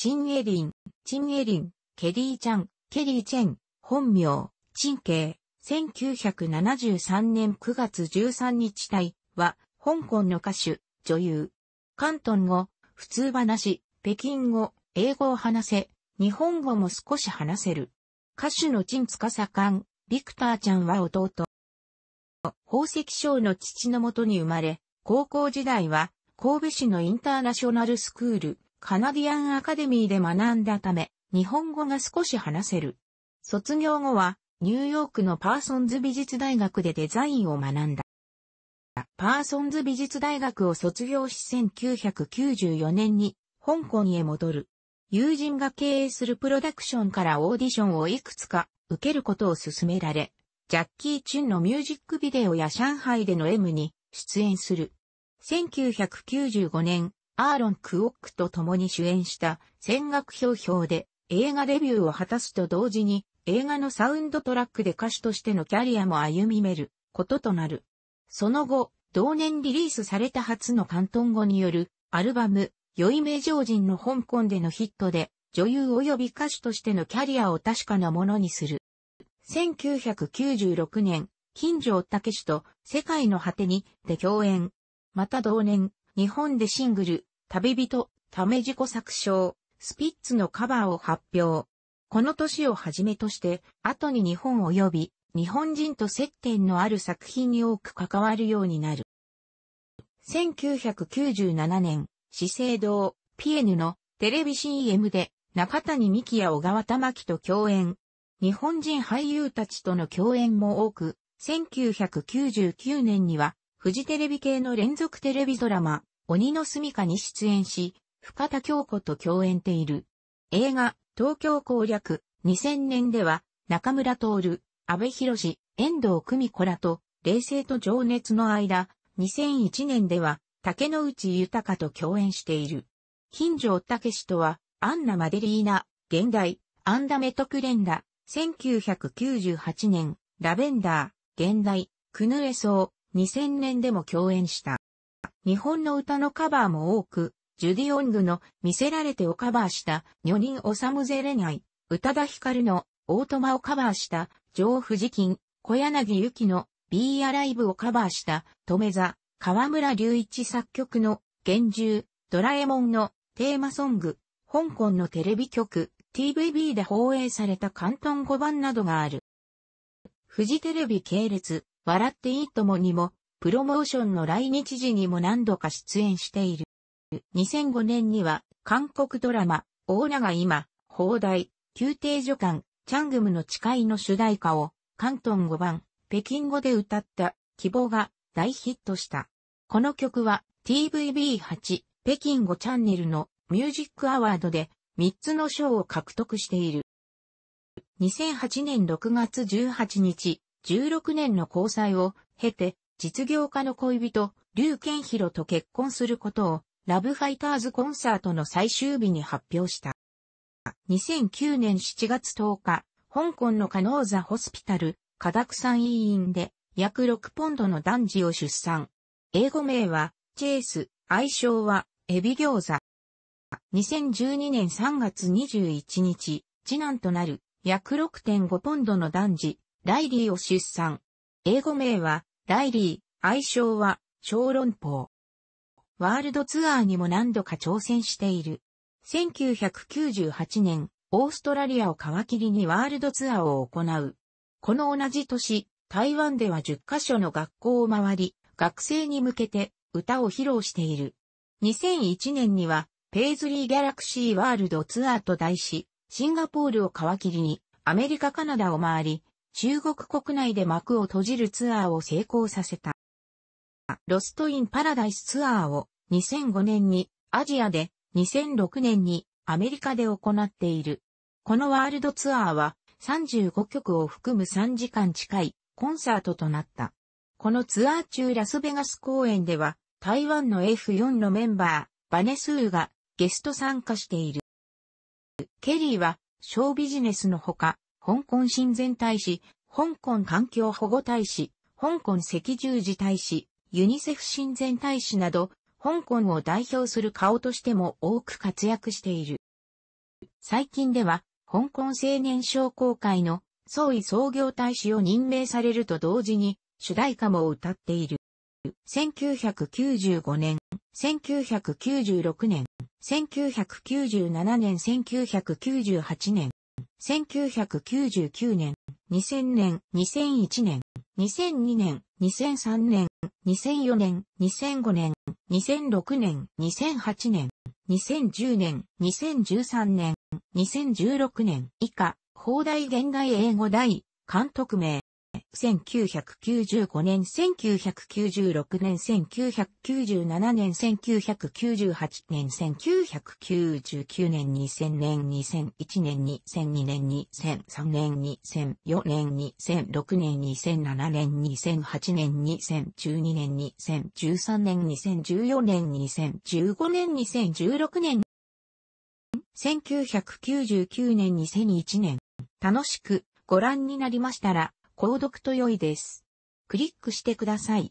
チンエリン、チンエリン、ケリーちゃん、ケリーチェン、本名、チンケイ、1973年9月13日体は、香港の歌手、女優。関東語、普通話、北京語、英語を話せ、日本語も少し話せる。歌手のチンツカサカン、ビクターちゃんは弟。宝石商の父のもとに生まれ、高校時代は神戸市のインターナショナルスクール、カナディアンアカデミーで学んだため、日本語が少し話せる。卒業後は、ニューヨークのパーソンズ美術大学でデザインを学んだ。パーソンズ美術大学を卒業し1994年に香港へ戻る。友人が経営するプロダクションからオーディションをいくつか受けることを勧められ、ジャッキー・チュンのミュージックビデオや上海での M に出演する。1995年、アーロン・クオックと共に主演した戦学評評で映画デビューを果たすと同時に映画のサウンドトラックで歌手としてのキャリアも歩みめることとなる。その後、同年リリースされた初の関東語によるアルバム、酔い名城人の香港でのヒットで女優及び歌手としてのキャリアを確かなものにする。1996年、金城武と世界の果てにで共演。また同年、日本でシングル、旅人、ため自己作唱、スピッツのカバーを発表。この年をはじめとして、後に日本及び、日本人と接点のある作品に多く関わるようになる。1997年、資生堂、ピエヌのテレビ CM で中谷美紀や小川玉木と共演。日本人俳優たちとの共演も多く、1999年には、フジテレビ系の連続テレビドラマ、鬼の住処に出演し、深田京子と共演ている。映画、東京攻略、2000年では、中村徹、安倍博遠藤久美子らと、冷静と情熱の間、2001年では、竹野内豊と共演している。金城武とは、アンナ・マデリーナ、現代、アンダメトクレンダ、1998年、ラベンダー、現代、クヌレソー、2000年でも共演した。日本の歌のカバーも多く、ジュディ・オングの見せられてをカバーした女人おさむぜれない、宇多田ヒカルのオートマをカバーしたジ藤金、小柳ゆきのビー・アライブをカバーした止め座、河村隆一作曲の厳重、ドラえもんのテーマソング、香港のテレビ局、TVB で放映された関東語版などがある。フジテレビ系列、笑っていいともにも、プロモーションの来日時にも何度か出演している。2005年には、韓国ドラマ、オー大が今、放題、宮廷助官、チャングムの誓いの主題歌を、関東5番、北京語で歌った、希望が大ヒットした。この曲は、TVB8、北京語チャンネルのミュージックアワードで、3つの賞を獲得している。2008年6月18日、16年の交際を経て、実業家の恋人、劉健弘と結婚することを、ラブファイターズコンサートの最終日に発表した。2009年7月10日、香港のカノーザホスピタル、カダク委員で、約6ポンドの男児を出産。英語名は、チェイス、愛称は、エビ餃子。2012年3月21日、次男となる、約6.5ポンドの男児、ライリーを出産。英語名は、ライリー、愛称は、小論法。ワールドツアーにも何度か挑戦している。1998年、オーストラリアを皮切りにワールドツアーを行う。この同じ年、台湾では10カ所の学校を回り、学生に向けて歌を披露している。2001年には、ペイズリー・ギャラクシー・ワールド・ツアーと題し、シンガポールを皮切りに、アメリカ・カナダを回り、中国国内で幕を閉じるツアーを成功させた。ロストインパラダイスツアーを2005年にアジアで2006年にアメリカで行っている。このワールドツアーは35曲を含む3時間近いコンサートとなった。このツアー中ラスベガス公演では台湾の F4 のメンバーバネスーがゲスト参加している。ケリーはショービジネスのほか香港親善大使、香港環境保護大使、香港赤十字大使、ユニセフ親善大使など、香港を代表する顔としても多く活躍している。最近では、香港青年商工会の総意創業大使を任命されると同時に、主題歌も歌っている。1995年、1996年、1997年、1998年、1999年、2000年、2001年、2002年、2003年、2004年、2005年、2006年、2008年、2010年、2013年、2016年以下、放題現代英語大、監督名、1995年、1996年、1997年、1998年、1999年、2000年、2001年、2002年、2003年、2004年、2006年、2007年、2008年、2012年、2013年、2014年、2015年、2016年、1999年2001年、楽しくご覧になりましたら、購読と良いです。クリックしてください。